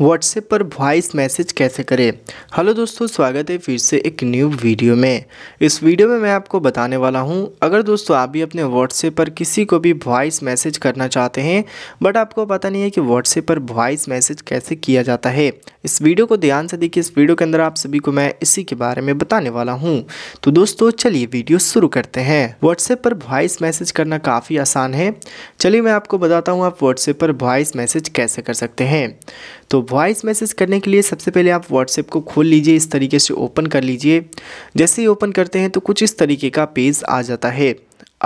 WhatsApp पर voice message कैसे करें हेलो दोस्तों स्वागत है फिर से एक न्यू वीडियो में इस वीडियो में मैं आपको बताने वाला हूं अगर दोस्तों आप भी अपने व्हाट्सएप पर किसी को भी वॉइस मैसेज करना चाहते हैं बट आपको पता नहीं है कि व्हाट्सएप पर वॉइस मैसेज कैसे किया जाता है इस वीडियो को ध्यान से देखिए इस वीडियो के अंदर आप सभी को मैं इसी के बारे में बताने वाला हूँ तो दोस्तों चलिए वीडियो शुरू करते हैं व्हाट्सएप पर वॉइस मैसेज करना काफ़ी आसान है चलिए मैं आपको बताता हूँ आप व्हाट्सएप पर वॉइस मैसेज कैसे कर सकते हैं तो वॉइस मैसेज करने के लिए सबसे पहले आप व्हाट्सएप को खोल लीजिए इस तरीके से ओपन कर लीजिए जैसे ही ओपन करते हैं तो कुछ इस तरीके का पेज आ जाता है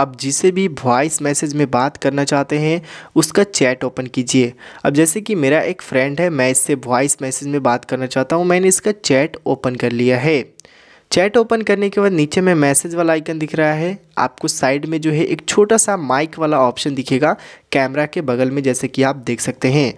अब जिसे भी वॉइस मैसेज में बात करना चाहते हैं उसका चैट ओपन कीजिए अब जैसे कि मेरा एक फ्रेंड है मैं इससे वॉइस मैसेज में बात करना चाहता हूँ मैंने इसका चैट ओपन कर लिया है चैट ओपन करने के बाद नीचे में मैसेज वाला आइकन दिख रहा है आपको साइड में जो है एक छोटा सा माइक वाला ऑप्शन दिखेगा कैमरा के बगल में जैसे कि आप देख सकते हैं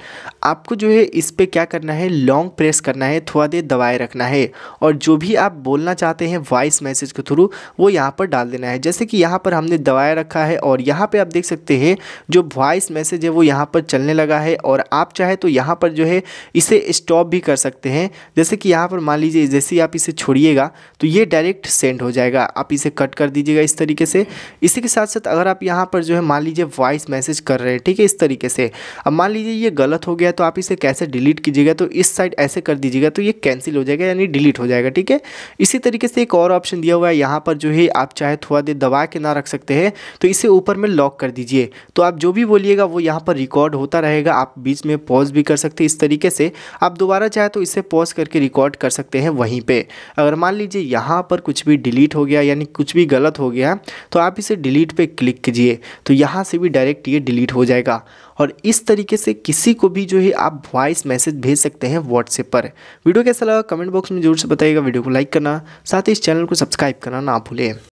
आपको जो है इस पर क्या करना है लॉन्ग प्रेस करना है थोड़ा देर दबाए रखना है और जो भी आप बोलना चाहते हैं वॉइस मैसेज के थ्रू वो यहाँ पर डाल देना है जैसे कि यहाँ पर हमने दबाए रखा है और यहाँ पर आप देख सकते हैं जो वॉइस मैसेज है वो यहाँ पर चलने लगा है और आप चाहे तो यहाँ पर जो है इसे स्टॉप भी कर सकते हैं जैसे कि यहाँ पर मान लीजिए जैसे आप इसे छोड़िएगा तो ये डायरेक्ट सेंड हो जाएगा आप इसे कट कर दीजिएगा इस तरीके से से इसी के साथ साथ अगर आप यहाँ पर जो है मान लीजिए वॉइस मैसेज कर रहे हैं ठीक है इस तरीके से अब मान लीजिए ये गलत हो गया तो आप इसे कैसे डिलीट कीजिएगा तो इस साइड ऐसे कर दीजिएगा तो ये कैंसिल हो जाएगा यानी डिलीट हो जाएगा ठीक है इसी तरीके से एक और ऑप्शन दिया हुआ है यहाँ पर जो है आप चाहे थोड़ा देर दबा के ना रख सकते हैं तो इसे ऊपर में लॉक कर दीजिए तो आप जो भी बोलिएगा वो यहाँ पर रिकॉर्ड होता रहेगा आप बीच में पॉज भी कर सकते हैं इस तरीके से आप दोबारा चाहे तो इसे पॉज करके रिकॉर्ड कर सकते हैं वहीं पर अगर मान लीजिए यहाँ पर कुछ भी डिलीट हो गया यानी कुछ भी गलत हो गया तो आप इसे डिलीट पे क्लिक कीजिए तो यहाँ से भी डायरेक्ट ये डिलीट हो जाएगा और इस तरीके से किसी को भी जो है आप वॉइस मैसेज भेज सकते हैं व्हाट्सएप पर वीडियो कैसा लगा कमेंट बॉक्स में जरूर से बताइएगा वीडियो को लाइक करना साथ ही इस चैनल को सब्सक्राइब करना ना भूलें